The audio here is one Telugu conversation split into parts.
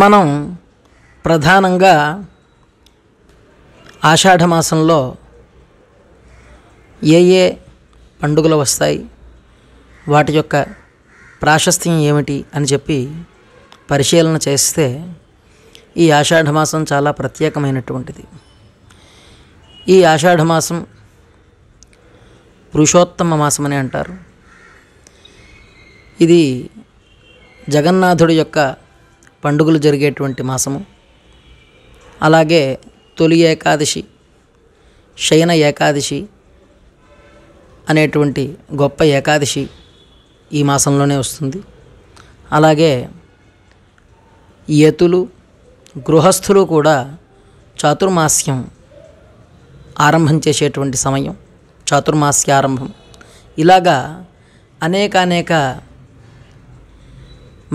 మనం ప్రధానంగా ఆషాఢమాసంలో ఏ ఏ పండుగలు వస్తాయి వాటి యొక్క ప్రాశస్త్యం ఏమిటి అని చెప్పి పరిశీలన చేస్తే ఈ ఆషాఢమాసం చాలా ప్రత్యేకమైనటువంటిది ఈ ఆషాఢమాసం పురుషోత్తమ మాసం అని అంటారు ఇది జగన్నాథుడి యొక్క పండుగలు జరిగేటువంటి మాసము అలాగే తొలి ఏకాదశి శయన ఏకాదశి అనేటువంటి గొప్ప ఏకాదశి ఈ మాసంలోనే వస్తుంది అలాగే యతులు గృహస్థులు కూడా చాతుర్మాస్యం ఆరంభం చేసేటువంటి సమయం చాతుర్మాస్య ఆరంభం ఇలాగా అనేక అనేక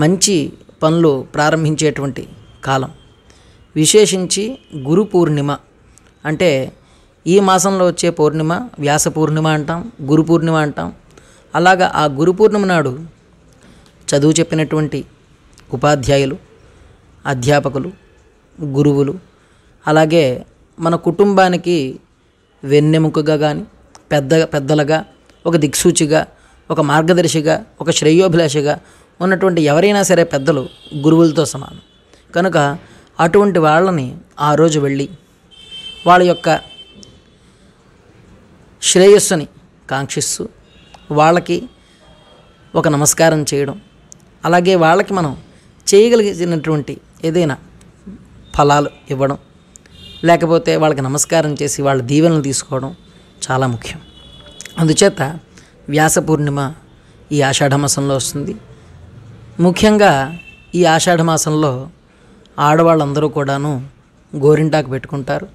మంచి పనులు ప్రారంభించేటువంటి కాలం విశేషించి గురు పూర్ణిమ అంటే ఈ మాసంలో వచ్చే పౌర్ణిమ వ్యాస పూర్ణిమ అంటాం గురు పూర్ణిమ అంటాం అలాగా ఆ గురు పూర్ణిమ నాడు చదువు చెప్పినటువంటి ఉపాధ్యాయులు అధ్యాపకులు గురువులు అలాగే మన కుటుంబానికి వెన్నెముకగా కానీ పెద్ద పెద్దలుగా ఒక దిక్సూచిగా ఒక మార్గదర్శిగా ఒక శ్రేయోభిలాషిగా ఉన్నటువంటి ఎవరైనా సరే పెద్దలు గురువులతో సమానం కనుక అటువంటి వాళ్ళని ఆ రోజు వెళ్ళి వాళ్ళ యొక్క శ్రేయస్సుని కాంక్షిస్తూ వాళ్ళకి ఒక నమస్కారం చేయడం అలాగే వాళ్ళకి మనం చేయగలిగినటువంటి ఏదైనా ఫలాలు ఇవ్వడం లేకపోతే వాళ్ళకి నమస్కారం చేసి వాళ్ళ దీవెనలు తీసుకోవడం చాలా ముఖ్యం అందుచేత వ్యాస పూర్ణిమ ఈ ఆషాఢమాసంలో వస్తుంది ముఖ్యంగా ఈ ఆషాఢ మాసంలో ఆడవాళ్ళందరూ కూడాను గోరింటాకు పెట్టుకుంటారు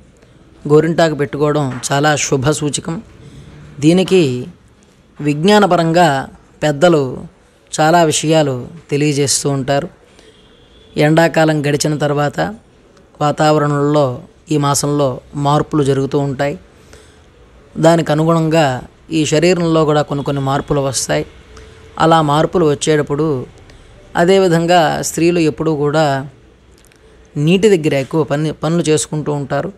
గోరింటాకు పెట్టుకోవడం చాలా శుభ సూచకం దీనికి విజ్ఞానపరంగా పెద్దలు చాలా విషయాలు తెలియజేస్తూ ఉంటారు ఎండాకాలం గడిచిన తర్వాత వాతావరణంలో ఈ మాసంలో మార్పులు జరుగుతూ ఉంటాయి దానికి అనుగుణంగా ఈ శరీరంలో కూడా కొన్ని కొన్ని మార్పులు వస్తాయి అలా మార్పులు వచ్చేటప్పుడు అదేవిధంగా స్త్రీలు ఎప్పుడూ కూడా నీటి దగ్గర ఎక్కువ పని పనులు చేసుకుంటూ ఉంటారు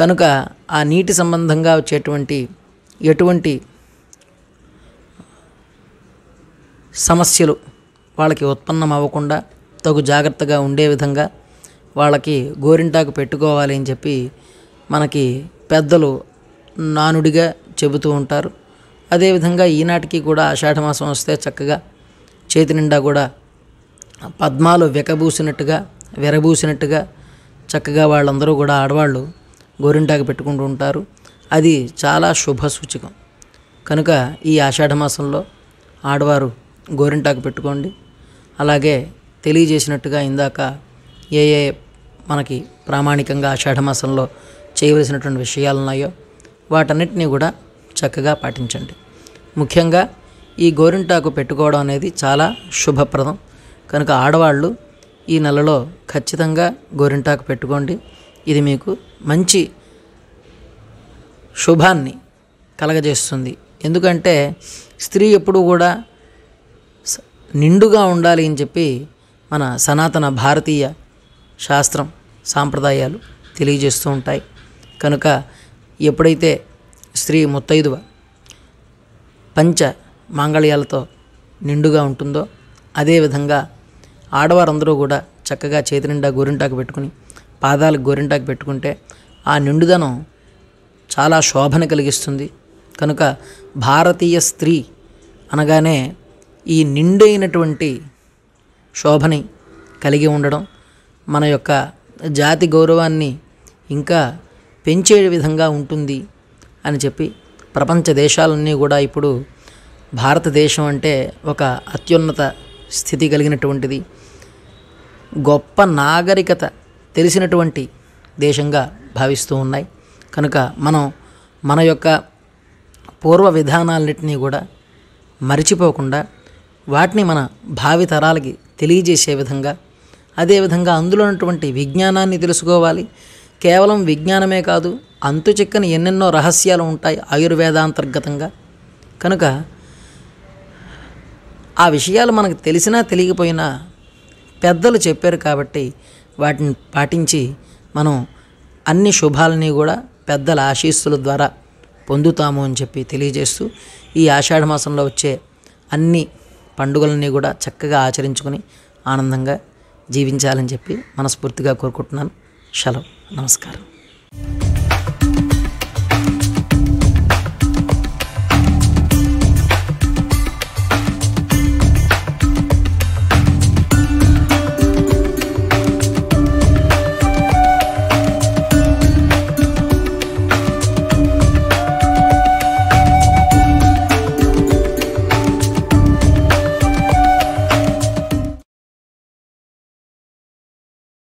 కనుక ఆ నీటి సంబంధంగా వచ్చేటువంటి ఎటువంటి సమస్యలు వాళ్ళకి ఉత్పన్నం అవ్వకుండా తగు జాగ్రత్తగా ఉండే విధంగా వాళ్ళకి గోరింటాకు పెట్టుకోవాలి అని చెప్పి మనకి పెద్దలు నానుడిగా చెబుతూ ఉంటారు అదేవిధంగా ఈనాటికి కూడా ఆషాఢమాసం వస్తే చక్కగా చేతి నిండా కూడా పద్మాలు వెకబూసినట్టుగా వెరబూసినట్టుగా చక్కగా వాళ్ళందరూ కూడా ఆడవాళ్ళు గోరింటాకు పెట్టుకుంటూ ఉంటారు అది చాలా శుభ సూచకం కనుక ఈ ఆషాఢ మాసంలో ఆడవారు గోరింటాకు పెట్టుకోండి అలాగే తెలియజేసినట్టుగా ఇందాక ఏ ఏ మనకి ప్రామాణికంగా ఆషాఢ మాసంలో చేయవలసినటువంటి విషయాలు ఉన్నాయో వాటన్నిటినీ కూడా చక్కగా పాటించండి ముఖ్యంగా ఈ గోరింటాకు పెట్టుకోవడం అనేది చాలా శుభప్రదం కనుక ఆడవాళ్ళు ఈ నెలలో ఖచ్చితంగా గోరింటాకు పెట్టుకోండి ఇది మీకు మంచి శుభాన్ని కలగజేస్తుంది ఎందుకంటే స్త్రీ ఎప్పుడూ కూడా నిండుగా ఉండాలి అని చెప్పి మన సనాతన భారతీయ శాస్త్రం సాంప్రదాయాలు తెలియజేస్తూ ఉంటాయి కనుక ఎప్పుడైతే స్త్రీ ముత్తైదువ పంచ మాంగళ్యాలతో నిండుగా ఉంటుందో అదేవిధంగా ఆడవారందరూ కూడా చక్కగా చేతి నిండా గోరింటాకు పెట్టుకుని పాదాలకు గోరింటాకు పెట్టుకుంటే ఆ నిండుదనం చాలా శోభను కలిగిస్తుంది కనుక భారతీయ స్త్రీ అనగానే ఈ నిండైనటువంటి శోభని కలిగి ఉండడం మన యొక్క జాతి గౌరవాన్ని ఇంకా పెంచే విధంగా ఉంటుంది అని చెప్పి ప్రపంచ దేశాలన్నీ కూడా ఇప్పుడు భారతదేశం అంటే ఒక అత్యున్నత స్థితి కలిగినటువంటిది గొప్ప నాగరికత తెలిసినటువంటి దేశంగా భావిస్తూ ఉన్నాయి కనుక మనం మన యొక్క పూర్వ విధానాలన్నింటినీ కూడా మరిచిపోకుండా వాటిని మన భావితరాలకి తెలియజేసే విధంగా అదేవిధంగా అందులో ఉన్నటువంటి విజ్ఞానాన్ని తెలుసుకోవాలి కేవలం విజ్ఞానమే కాదు అంతు చిక్కని ఎన్నెన్నో రహస్యాలు ఉంటాయి ఆయుర్వేదాంతర్గతంగా కనుక ఆ విషయాలు మనకు తెలిసినా తెలియకపోయినా పెద్దలు చెప్పారు కాబట్టి వాటిని పాటించి మనం అన్ని శుభాలని కూడా పెద్దల ఆశీస్సుల ద్వారా పొందుతాము అని చెప్పి తెలియజేస్తూ ఈ ఆషాఢ మాసంలో వచ్చే అన్ని పండుగలని కూడా చక్కగా ఆచరించుకొని ఆనందంగా జీవించాలని చెప్పి మనస్ఫూర్తిగా కోరుకుంటున్నాను సెలవు నమస్కారం